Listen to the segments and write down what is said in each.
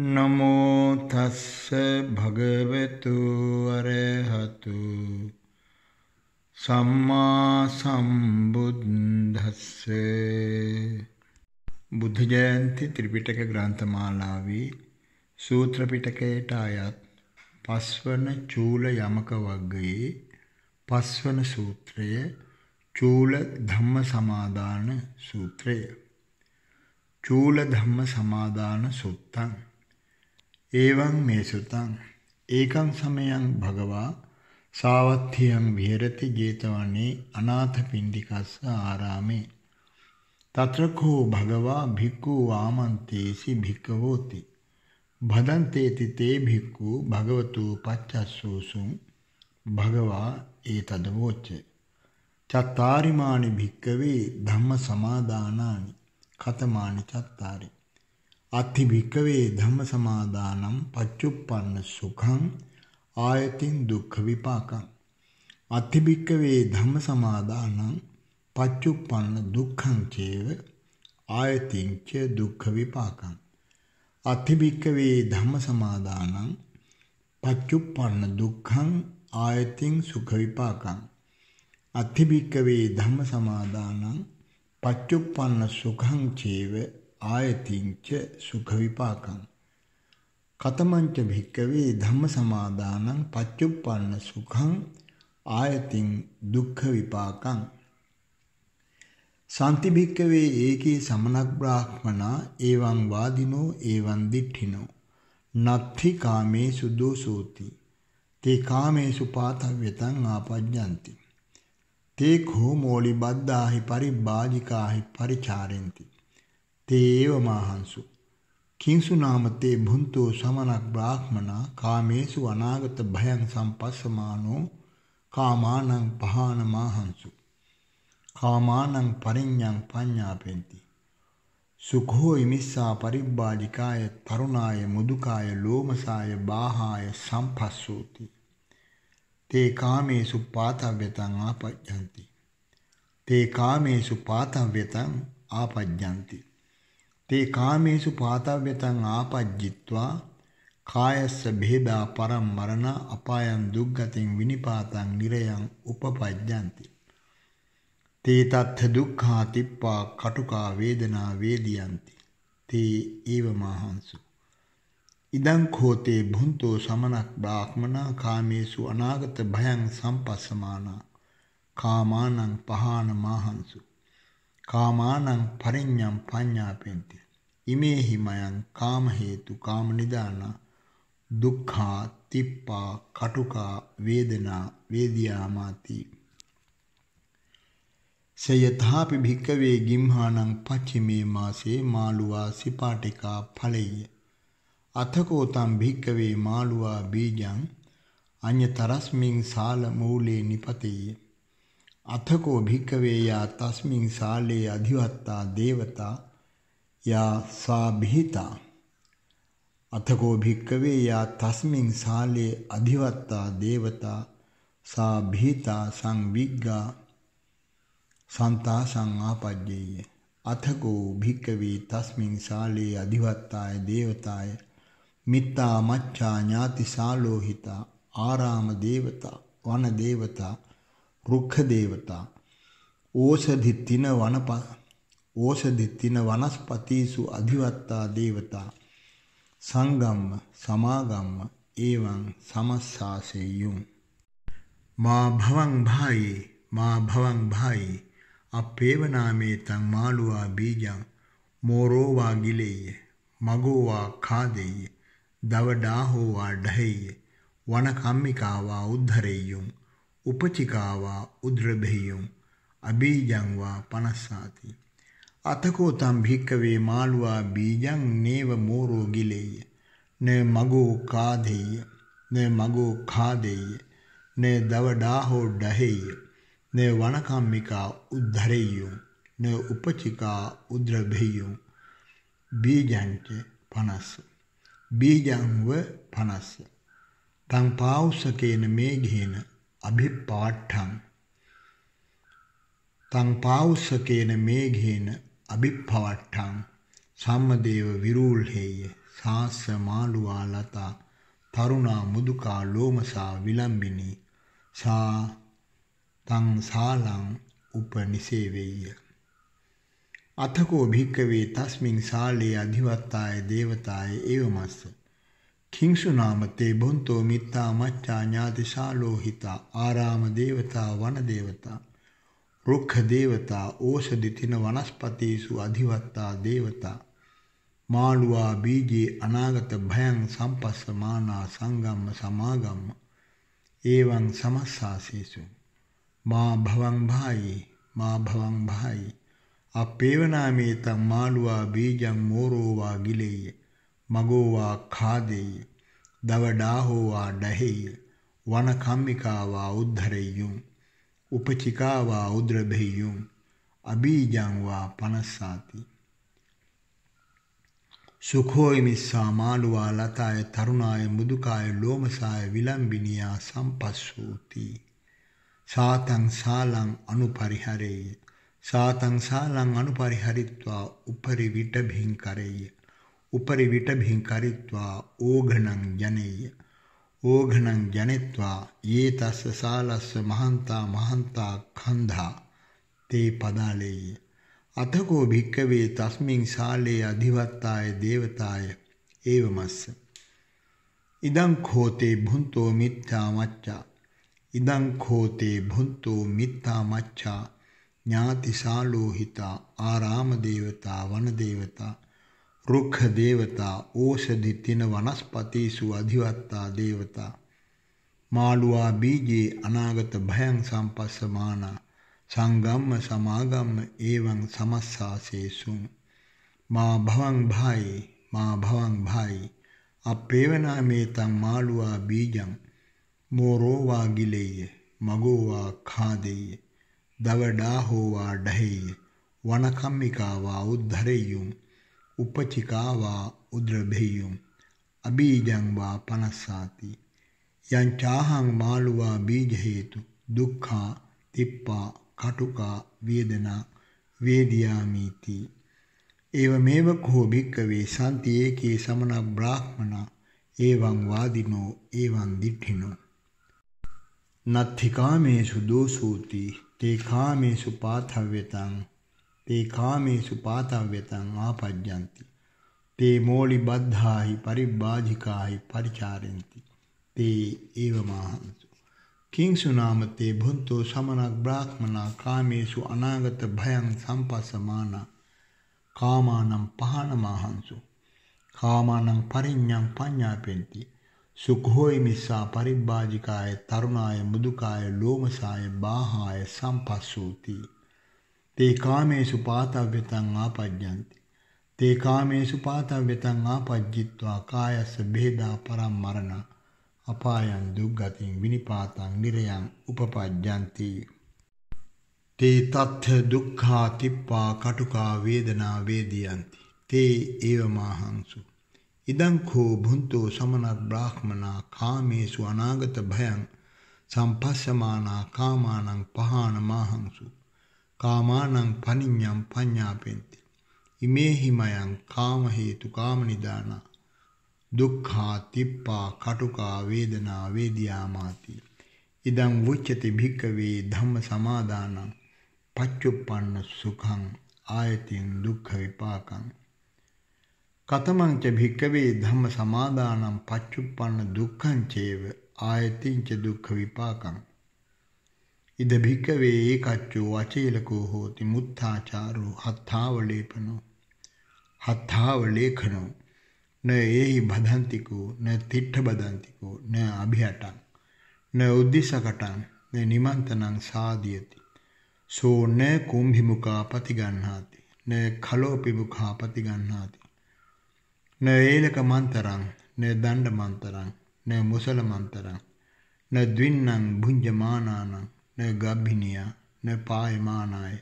නමෝ තස්ස භගවතු අරහතු සම්මා සම්බුද්දස්ස බුද්ධ ජයන්ති ත්‍රිපිටක ග්‍රන්ථමාලාවේ සූත්‍ර පිටකයට අයත් පස්වන චූල යමක වර්ගයේ පස්වන සූත්‍රය චූල ධම්ම සමාදාන සූත්‍රය චූල ධම්ම සමාදාන සුත්තං එවං මේ සුතං ඒකං සමයං භගවා සාවත්ථියං විහෙරති ජේතවනේ අනාථ පිණ්ඩිකස්ස ආරාමේ తత్రකෝ භගවා භික්ඛු වාමන්තේසි භික්ඛවෝති භදන්තේති තේ භික්ඛු භගවතු පච්චස්සෝසුං භගවා ඒතදවෝච්ච චත්තාරිමානි භික්කවේ ධම්ම සමාදානානි කතමානි චත්තාරි අති වික්කවේ ධම්ම සමාදානම් පච්චුප්පන්න සුඛං ආයතින් දුක්ඛ විපාකං අති වික්කවේ ධම්ම සමාදානම් පච්චුප්පන්න දුක්ඛං චේව ආයතින් ච දුක්ඛ විපාකං අති වික්කවේ ධම්ම සමාදානම් පච්චුප්පන්න දුක්ඛං ආයතින් සුඛ විපාකං අති වික්කවේ ධම්ම සමාදානම් පච්චුප්පන්න සුඛං චේව ආයතිංච සුඛ විපාකං කතමංච භික්කවේ ධම්ම සමාදානං පච්චුප්පන්න සුඛං ආයතින් දුක්ඛ විපාකං සාන්ති භික්කවේ ඒකේ සමනක් බ්‍රාහ්මනා එවං වාදිනෝ එවං දිඨිනෝ නත්ථි කාමේසු දෝසෝති තේ කාමේසු පාතව්‍යතං ආපජ්ජಂತಿ තේ කෝ මෝලි බද්දාහි පරිබ්බාජිකාහි පරිචාරෙන්ති තේ ඒව මාහංසු. කිංසු නාමතේ භුන්තෝ සමනක් බ්‍රාහ්මනා කාමේසු අනාගත භයං සම්පස්සමානෝ කාමානං පහාන මාහංසු. කාමානං පරිඤ්ඤං පඤ්ඤාපෙන්ති. සුඛෝ ඉමිස්සා පරිබ්බාජිකාය තරුණාය මුදුකාය ලෝමසාය බාහාය සම්පස්සෝති. තේ කාමේසු පාතව්‍යතං ආපජ්ජಂತಿ. තේ කාමේසු පාතව්‍යතං ආපජ්ජಂತಿ. තේ කාමේසු පාතව්‍යතං ආපජ්ජිත්වා කායස්ස බෙහෙදා පරම් මරණ අපායන් දුක්ගතින් විනිපාතං නිරයන් උපපජ්ජන්ති තේ තත්ථ දුක්ඛා තිප්පා කටුකා වේදනා වේදියන්ති තේ ඒව මහන්සු ඉදං කෝතේ භුන්තෝ සමනක් බ්‍රාහ්මනා කාමේසු අනාගත භයං සම්පස්සමානා කාමානං පහාන මහන්සු කාමානං පරිඤ්ඤං පඤ්ඤාපෙන්ති ඉමේ හිමයන් කාම හේතු කාම නිදාන දුක්ඛා තිප්පා කටුකා වේදනා වේදියාමාති සයථාපි භික්කවේ ගිම්හානං පච්චිමේ මාසේ මාළුවා සිපාටිකා ඵලෙය්‍ය අතකෝතම් භික්කවේ මාළුවා බීජං අඤ්‍යතරස්මින් සාල මූලේ නිපතේය අතකෝ භික්කවේ යා තස්මින් සාලේ අධිවත්තා දේවතා යා සා බිහිතා අතකෝ භික්කවේ යා තස්මින් ශාලේ අධිවත්තා දේවතා සා බිහිතා සංවිග්ගා සන්තා සංආපජ්ජේය අතකෝ භික්කවේ තස්මින් ශාලේ අධිවත්තාය දේවතාය මිත්තා මච්ඡා ඥාති ශාලෝහිතා ආරාම දේවතා වන දේවතා රුක්ඛ දේවතා ඕෂධි තින වනපා ඕෂධිත්තින වනස්පතිසු අධිවත්තා දේවතා සංගම්ම සමාගම්ම ඒවං සමස්සාසෙය්‍යුම් මා භවං භායේ මා භවං භායේ අපේව නාමේ තං මාළුවා බීජං මෝරෝවා ගිලෙය්‍ය මගෝවා කාදෙය්‍ය දවඩාහෝවා ඩහෙය්‍ය වනකම්මිකාවා උද්ධරෙය්‍යුම් උපචිකාවා උද්‍රබෙය්‍යුම් අබීජංවා පනස්සාති අතකෝ තම් භික්කවේ මාළුවා බීජං නේව මෝරෝ ගිලෙය්‍ය. න මගෝ කාදෙය්‍ය. න මගෝ කාදෙය්‍ය. න දවඩාහෝ ඩහෙය්‍ය. න වනකම්මිකා උද්ධරෙය්‍යෝ. න උපචිකා උද්‍රභෙය්‍යෝ. බීජංච පනස්ස. බීජංව පනස්ස. තං පාවුසකේන මේඝේන අභිපාට්ඨං තං පාවුසකේන මේඝේන අභිප්පවට්ටං සම්මදේව විරූල්හෙය සාස්ස මාළුවා ලතා තරුණා මුදුකා ලෝමසා විලම්බිනි සා තං සාලං උපනිසේවෙය අතකෝ භික්කවේ තස්මින් සාලේ අධිවත්තාය දේවතාය ඒවමස්ස කිංසු නාමතේ බොන්තෝ මිත්තා මච්චා ඥාති ශාලෝහිතා ආරාම දේවතා වන දේවතා රුක්ඛ දේවතා ඕෂධි තින වනස්පතේසු අධිවත්තා දේවතා මාළුවා බීජේ අනාගත භයං සම්පස්සමානා සංගම්ම සමාගම්ම ඒවං සමස්සාසේසු මා භවං භායි මා භවං භායි අපේවනාමේ තං මාළුවා බීජං මෝරෝවා ගිලෙය්‍ය මගෝවා කාදෙය්‍ය දවඩාහෝවා ඩහෙය්‍ය වන කම්මිකාවා උද්ධරෙය්‍යුම් උපචිකාවා උද්‍රභෙයුම් අබීජං වා පනස්සාති සුඛෝයි මිස්සා මාළුවා ලතාය තරුණාය මුදුකාය ලෝමසාය විලම්බිනියා සම්පස්සූති සාතං සාලං අනුපරිහරේය සාතං සාලං අනුපරිහරිත්වා උපරි විට භින්කරේය උපරි විට භින්කරිත්වා ඕඝණං ජනේය ඕඝනං ජනෙත්වා ඒ තස්ස සාලස්ස මහන්තා මහන්තා කන්ධා තේ පදාලේය අතකෝ භික්කවේ තස්මින් ශාලේ අධිවත්තාය දේවතාය ඒවමස්ස ඉදං කෝතේ භුන්තෝ මිත්‍යා මච්චා ඉදං කෝතේ භුන්තෝ මිත්‍යා මච්චා ඥාති ශාලෝහිතා ආරාම දේවතා වන දේවතා රුක්ඛ දේවතා, ඕෂධි තින වනස්පතිසු අධිවත්තා දේවතා. මාළුවා බීජේ අනාගත භයං සම්පස්සමානා සංගම්ම සමාගම්ම ඒවං සමස්සාසේසුන් මා භවං භායි මා භවං භායි අපේවනා මේතං මාළුවා බීජං මෝරෝවා ගිලෙය මගෝවා කාදෙය දවඩා හෝවා ඩහෙය වනකම්මිකාවා උද්ධරෙයුම් උපචිකා වා උද්‍රභේයුම් අබීජං වා පනස්සාති යං චාහං මාළුවා බීජ හේතු දුක්ඛා තිප්පා කටුකා වේදනා වේදියාමීති ඒව මේව කෝ භික්කවේ සම්ති ඒකේ සමනක් බ්‍රාහ්මනා ඒවං වාදිනෝ ඒවං දිඨිනෝ නත්ථිකාමේසු දෝසූති තේ කාමේසු පාතව්‍යතං තේ කාමේසු පාතව්‍යතං ආපජ්ජಂತಿ. තේ මෝලි බද්ධාහි පරිබ්බාධිකාහි පරිචාරෙන්ති. තේ ඒවමහන්තු. කිං සුනාමතේ භුන්තෝ සමනක් බ්‍රාහ්මනා කාමේසු අනාගත භයං සම්පස්සමානා. කාමානම් පහනමහන්සු. කාමානම් පරිඤ්ඤං පඤ්ඤාපෙන්ති. සුඛෝයි මිස්සා පරිබ්බාජිකාය තරුණාය මුදුකාය ලෝමසාය බාහාය සම්පස්සූති තේ කාමේසු පාතව්‍යතං ආපජ්ජಂತಿ. තේ කාමේසු පාතව්‍යතං ආපජ්ජිත්වා කායස්ස බෙහෙදා පරම් මරණ අපායන් දුක්ගතින් විනිපාතං නිරයන් උපපජ්ජಂತಿ. තේ තත්ථ දුක්ඛා තිප්පා කටුකා වේදනා වේදියಂತಿ. තේ ඒවමාහංසු. ඉදං කෝ භුන්තෝ සමනත් බ්‍රාහ්මනා කාමේසු අනාගත භයං සම්පස්සමානා කාමානං පහාන මාහංසු කාමානං පනිඤ්ඤම් පඤ්ඤාපෙන්ති. ඉමේ හිමයන් කාම හේතු කාම නිදාන දුක්ඛා තිප්පා කටුකා වේදනා වේදියාමාති. ඉදං වුච්චති භික්කවේ ධම්ම සමාදානං පච්චුප්පන්න සුඛං ආයතින් දුක්ඛ විපාකං කතමං ච භික්කවේ ධම්ම සමාදානං පච්චුප්පන්න දුක්ඛං චේව ආයතින් ච දුක්ඛ විපාකං ඉද භික්කවේ ඒ කච්චෝ අචේලකෝ හෝති මුත්තාචාරෝ හත්තාවලේපනෝ හත්තාවලේඛනෝ න ඒහි බදන්තිකෝ න තිට්ඨ බදන්තිකෝ න අභිහටං න උද්දිසකටං න නිමන්තනං සාදියති සෝ න කුම්භිමුඛා පතිගණ්හාති න කලෝපිමුඛා පතිගණ්හාති න ඒලක මන්තරං න දණ්ඩ මන්තරං න මුසල මන්තරං න ද්වින්නං භුඤ්ජමානානං न गाभिनिया न पायमानाय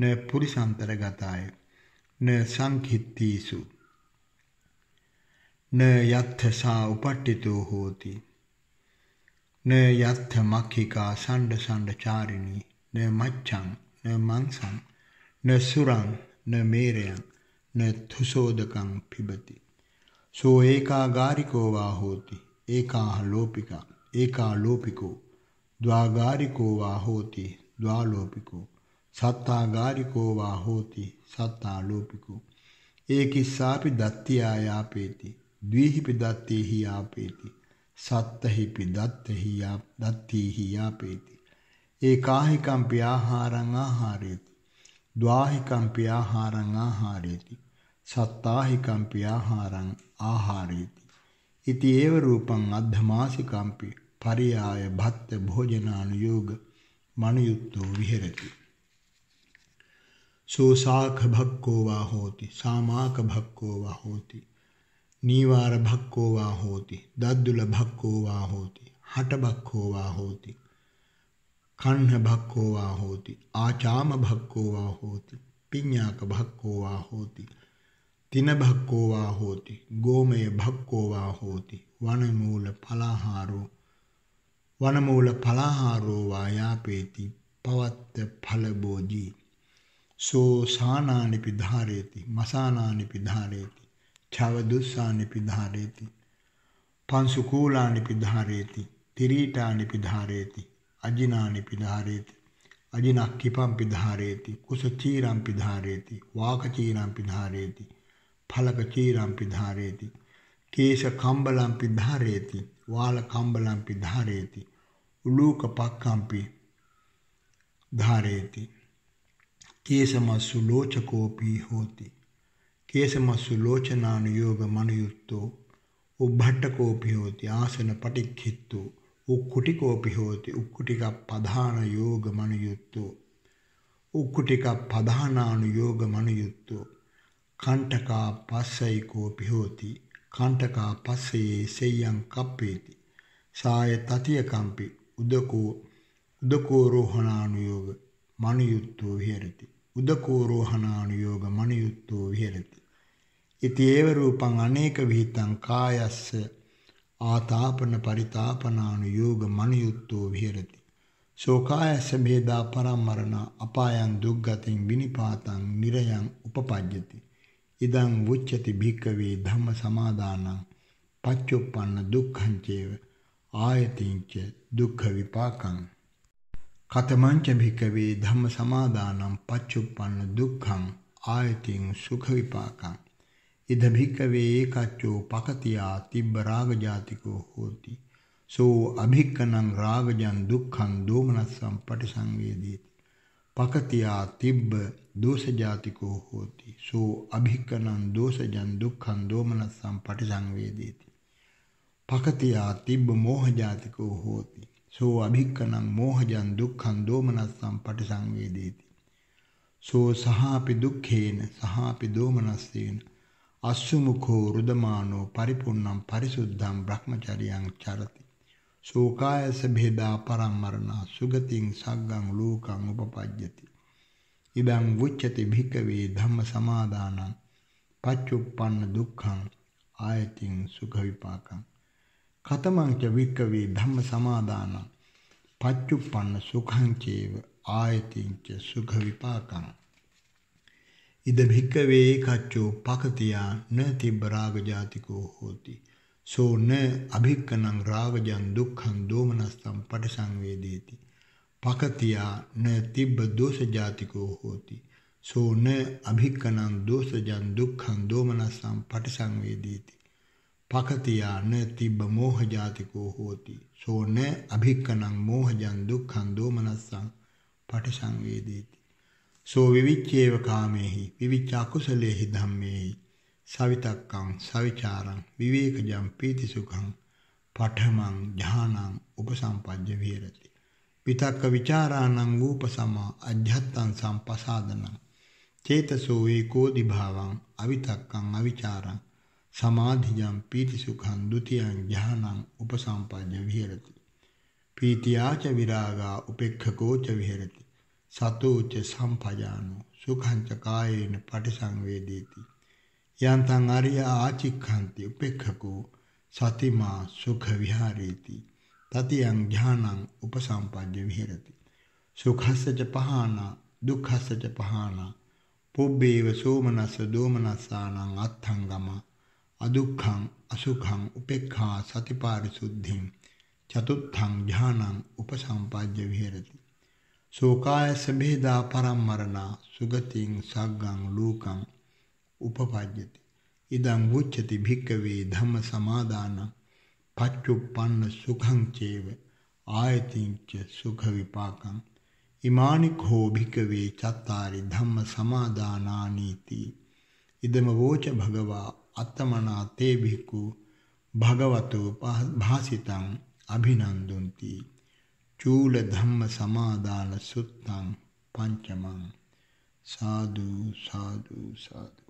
न पुरुषांतरगताय न सांखित्तीसु न यथ सा उपट्ठितो होती न यथ मखिका संड संड चारिणी न मच्छं न मंसं न सुरं न मेरयं न थुसोदकं पिबति सो एकागारिको वा होति एका लोपिका एका लोपिको द्वागारिको वा होति द्वालोपिको सत्तागारिको वा होति सत्तालोपिको ඒකිස්සාපි දත්තියායාපේති දවිහිපි දත්තේහි යාපේති සත්තහිපි දත්තහි දත්තීහි යාපේති ඒ කාහිකම්පි ආහාරං ආහාරේති ද්වාහිකම්පි ආහාරං ආහාරේති සත්තාහිකම්පි ආහාරං ආහාරේති ඉති ඒව රූපං අද්ධමාසිකම්පි පරියාය භත්ත භෝජනානුයෝග මනුයුක්තෝ විහෙරති. සෝසාක භක්කෝ වා හෝති සාමාක භක්කෝ වා හෝති නීවාර භක්කෝ වා හෝති දද්දුල භක්කෝ වා හෝති හට භක්කෝ වා හෝති කන්හ භක්කෝ වා හෝති ආචාම භක්කෝ වා හෝති පිඤ්ඤාක භක්කෝ වා හෝති තින භක්කෝ වා හෝති ගෝමය භක්කෝ වා හෝති වනමූල පලාහාරෝ වනමූල පලාහාරෝ වායාපේති පවත්ත ඵලබෝධි සෝ සානානි පිධාරේති මසානානි පිධාරේති ඡවදුස්සානි පිධාරේති පංසුකූලානි පිධාරේති තිරීටානි පිධාරේති අජිනානි පිධාරේති අජිනක්කිපම් පිධාරේති කුසචීරම් පිධාරේති වාකචීරම් පිධාරේති ඵලකචීරම් පිධාරේති කේශ කම්බලම් පිධාරේති වාල කම්බලම්පි ධාරේති උලූක පක්කම්පි ධාරේති කේසමස්සු ලෝචකෝපී හෝති කේසමස්සු ලෝචනානුයෝග මනුයුත්තෝ උබ්බට්ටකෝපි හෝති ආසන පටික්ඛිත්තෝ උක්කුටිකෝපි හෝති උක්කුටික පධාන යෝග මනුයුත්තෝ උක්කුටික පධානානුයෝග මනුයුත්තෝ කණ්ඨකා පස්සයි කෝපි හෝති කණ්ඨකා පස්සේ සෙය්‍යං කප්පේති සාය තතිය කම්පි උදකෝ උදකෝ රෝහණානුയോഗ මනියුත්තෝ විහෙරති උදකෝ රෝහණානුയോഗ මනියුත්තෝ විහෙරති ඉති ඒව රූපං අනේක විಹಿತං කායස්ස ආතාපන පරිතාපනානුയോഗ මනියුත්තෝ විහෙරති සෝකායස්ස ભેදා පරම්මරණ අපායන් දුක්ගතින් විනිපාතං නිරයන් උපපජ්ජති ඉදං උච්චති භික්කවේ ධම්ම සමාදානං පච්චුප්පන්න දුක්ඛංචේව ආයතිංච දුක්ඛ විපාකං කතමංච භික්කවේ ධම්ම සමාදානං පච්චුප්පන්න දුක්ඛං ආයතිං සුඛ විපාකං ඉද භික්කවේ ඒකච්චෝ පකතියා තිබ්බ රාගජාතිකෝ හෝති සෝ අභික්කනං රාගජන් දුක්ඛං දෝමනස්සම් පටිසංවේදීති පකතියා තිබ්බ දෝෂජාතිකෝ හෝති සෝ අභික්කනං දෝෂජං දුක්ඛං දෝමනස්සං පටිසංවේදේති පකතියා තිබ්බ මෝහජාතිකෝ හෝති සෝ අභික්කනං මෝහජං දුක්ඛං දෝමනස්සං පටිසංවේදේති සෝ සහාපි දුක්ඛේන සහාපි දෝමනස්සේන අස්සුමුඛෝ රුදමානෝ පරිපුන්නම් පරිසුද්ධම් බ්‍රහ්මචරියං චරති සෝකායස බෙහෙදා පරම්මරණා සුගතින් සග්ගං ලෝකං උපපජ්ජති. ඉදං උච්චති භික්කවේ ධම්ම සමාදානං පච්චුප්පන්න දුක්ඛං ආයතින් සුඛ විපාකං. කතමං ච භික්කවේ ධම්ම සමාදානං පච්චුප්පන්න සුඛං චේව ආයතින් ච සුඛ විපාකං. ඉද භික්කවේ කච්චෝ පකතියා න තිබ්බ රාග ජාතිකෝ හෝති සෝ න අභික්කනං රාගජං දුක්ඛං දෝමනස්සං පටිසංවේදේති. පකතියා න තිබ්බ දෝෂ ජාතිකෝ හෝති. සෝ න අභික්කනං දෝෂජං දුක්ඛං දෝමනස්සං පටිසංවේදේති. පකතියා න තිබ්බ මෝහ ජාතිකෝ හෝති සෝ න අභික්කනං මෝහජං දුක්ඛං දෝමනස්සං පටිසංවේදේති සෝ විවිච්ඡේව කාමේහි විවිච්ඡා කුසලේහි ධම්මේහි සවිතක්කං සවිචාරං විවේකජං පීතිසුඛං පඨමං ඥානං උපසම්පජ්ජ විහෙරති විතක්ක විචාරාණං ූපසමා අධ්‍යත්තං සම්පසාදනං චේතසෝ ඒකෝ දිභාවං අවිතක්කං අවිචාරං සමාධිජං පීතිසුඛං ဒ ුතියං ඥානං උපසම්පජ්ජ විහෙරති පීතියාච විරාගා උපෙක්ඛකෝ ච විහෙරති සතෝ ච සම්පජානෝ සුඛං ච කායේන පටිසංවේදේති යන්තං අරිය ආචික්ඛන්ති උපේක්ඛකෝ සතිමා සුඛ විහාරේති තතියං ඥානං උපසම්පජ්ජ විහෙරති සුඛස්සච පහාන දුක්ඛස්සච පහාන පුබ්බේව සෝමනස්ස දෝමනස්සානං අත්ථංගම අදුක්ඛං අසුඛං උපේක්ඛා සතිපාරිසුද්ධිං චතුත්ථං ඥානං උපසම්පජ්ජ විහෙරති සෝකාය සබේදා පරම්මරණ සුගතින් සග්ගං ලෝකං උපපජ්ජති. ඉදං උච්චති භික්කවේ ධම්ම සමාදාන පච්චුප්පන්න සුඛං චේව ආයතිංච සුඛ විපාකං ඉමානි කෝ භික්කවේ චත්තාරි ධම්ම සමාදානානීති ඉදම වෝච භගවා අත්තමනා තේ භික්ඛු භගවතෝ භාසිතං අභිනන්දුන්ති චූල ධම්ම සමාදාන සුත්තං පංචමං සාදු සාදු සාදු